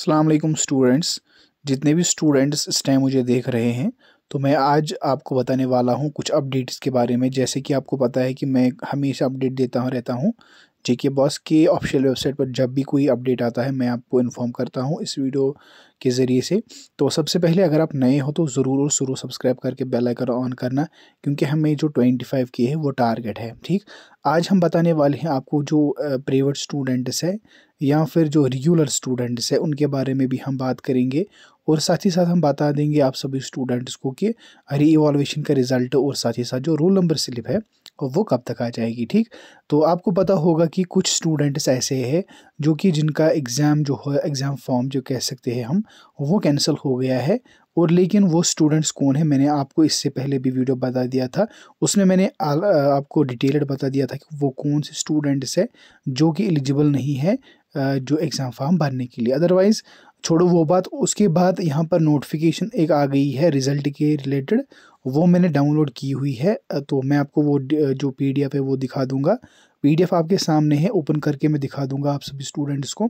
अल्लाम स्टूडेंट्स जितने भी स्टूडेंट्स इस टाइम मुझे देख रहे हैं तो मैं आज आपको बताने वाला हूँ कुछ अपडेट्स के बारे में जैसे कि आपको पता है कि मैं हमेशा अपडेट देता हूं रहता हूँ के बॉस के ऑफिशियल वेबसाइट पर जब भी कोई अपडेट आता है मैं आपको इन्फॉर्म करता हूँ इस वीडियो के ज़रिए से तो सबसे पहले अगर आप नए हो तो ज़रूर और शुरू सब्सक्राइब करके बेल आइकन ऑन करना क्योंकि हमें जो 25 की है वो टारगेट है ठीक आज हम बताने वाले हैं आपको जो प्राइवेट स्टूडेंट्स है या फिर जो रेगुलर स्टूडेंट्स है उनके बारे में भी हम बात करेंगे और साथ ही साथ हम बता देंगे आप सभी स्टूडेंट्स को कि री का रिज़ल्ट और साथ ही साथ जो रोल नंबर स्लिप है वो कब तक आ जाएगी ठीक तो आपको पता होगा कि कुछ स्टूडेंट्स ऐसे हैं जो कि जिनका एग्ज़ाम जो है एग्ज़ाम फॉर्म जो कह सकते हैं हम वो कैंसिल हो गया है और लेकिन वो स्टूडेंट्स कौन है मैंने आपको इससे पहले भी वीडियो बता दिया था उसमें मैंने आ, आपको डिटेलड बता दिया था कि वो कौन से स्टूडेंट्स है जो कि एलिजिबल नहीं है जो एग्ज़ाम फॉर्म भरने के लिए अदरवाइज़ छोड़ो वो बात उसके बाद यहाँ पर नोटिफिकेशन एक आ गई है रिज़ल्ट के रिलेटेड वो मैंने डाउनलोड की हुई है तो मैं आपको वो जो पी है वो दिखा दूँगा पी आपके सामने है ओपन करके मैं दिखा दूंगा आप सभी स्टूडेंट्स को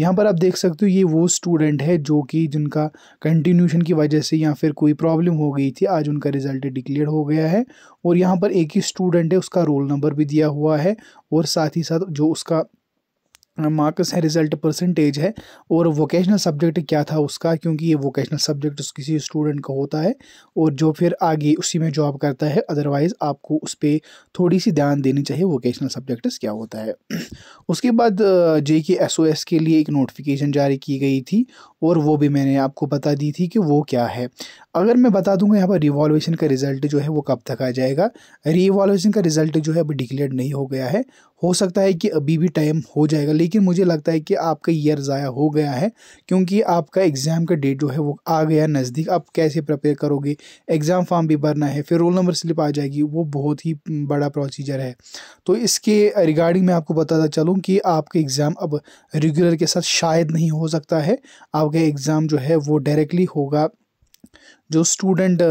यहाँ पर आप देख सकते हो ये वो स्टूडेंट है जो कि जिनका कंटिन्यूशन की वजह से या फिर कोई प्रॉब्लम हो गई थी आज उनका रिजल्ट डिक्लेयर हो गया है और यहाँ पर एक ही स्टूडेंट है उसका रोल नंबर भी दिया हुआ है और साथ ही साथ जो उसका मार्क्स है रिजल्ट परसेंटेज है और वोकेशनल सब्जेक्ट क्या था उसका क्योंकि ये वोकेशनल सब्जेक्ट किसी स्टूडेंट का होता है और जो फिर आगे उसी में जॉब करता है अदरवाइज़ आपको उस पर थोड़ी सी ध्यान देनी चाहिए वोकेशनल सब्जेक्ट्स क्या होता है उसके बाद जे के एस ओ एस के लिए एक नोटिफिकेशन जारी की गई थी और वो भी मैंने आपको बता दी थी कि वो क्या है अगर मैं बता दूंगा यहाँ पर रिवॉल्यूशन का रिज़ल्ट जो है वो कब तक आ जाएगा रिवॉल्यूशन का रिज़ल्ट जो है अभी डिक्लेयर नहीं हो गया है हो सकता है कि अभी भी टाइम हो जाएगा लेकिन मुझे लगता है कि आपका ईयर ज़ाया हो गया है क्योंकि आपका एग्ज़ाम का डेट जो है वो आ गया नज़दीक आप कैसे प्रिपेयर करोगे एग्ज़ाम फॉर्म भी भरना है फिर रोल नंबर स्लिप आ जाएगी वो बहुत ही बड़ा प्रोसीजर है तो इसके रिगार्डिंग मैं आपको बताता चलूँ कि आपका एग्ज़ाम अब रेगुलर के साथ शायद नहीं हो सकता है आपका एग्ज़ाम जो है वो डायरेक्टली होगा जो स्टूडेंट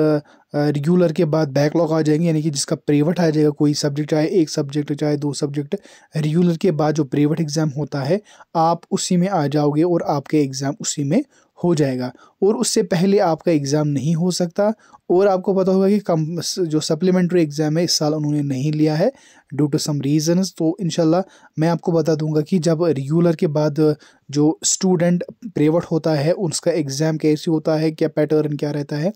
रेगुलर के बाद बैकलॉग आ जाएंगे यानी कि जिसका प्रेवट आ जाएगा कोई सब्जेक्ट चाहे एक सब्जेक्ट चाहे दो सब्जेक्ट रेगुलर के बाद जो प्रेवट एग्ज़ाम होता है आप उसी में आ जाओगे और आपके एग्ज़ाम उसी में हो जाएगा और उससे पहले आपका एग्ज़ाम नहीं हो सकता और आपको पता होगा कि कम जो सप्लीमेंट्री एग्ज़ाम है इस साल उन्होंने नहीं लिया है ड्यू टू सम रीज़न्स तो इन मैं आपको बता दूंगा कि जब रेगुलर के बाद जो स्टूडेंट प्रेवट होता है उसका एग्ज़ाम कैसे होता है क्या पैटर्न क्या रहता है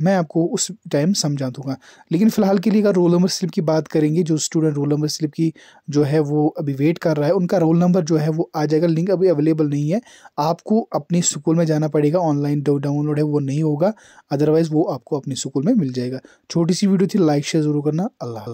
मैं आपको उस टाइम समझा दूंगा लेकिन फ़िलहाल के लिए अगर रोल नंबर स्लिप की बात करेंगे जो स्टूडेंट रोल नंबर स्लिप की जो है वो अभी वेट कर रहा है उनका रोल नंबर जो है वो आ जाएगा लिंक अभी अवेलेबल नहीं है आपको अपने स्कूल में जाना पड़ेगा ऑनलाइन डाउनलोड है वो नहीं होगा अदरवाइज़ वो आपको अपने स्कूल में मिल जाएगा छोटी सी वीडियो थी लाइक शेयर ज़रूर करना अल्लाह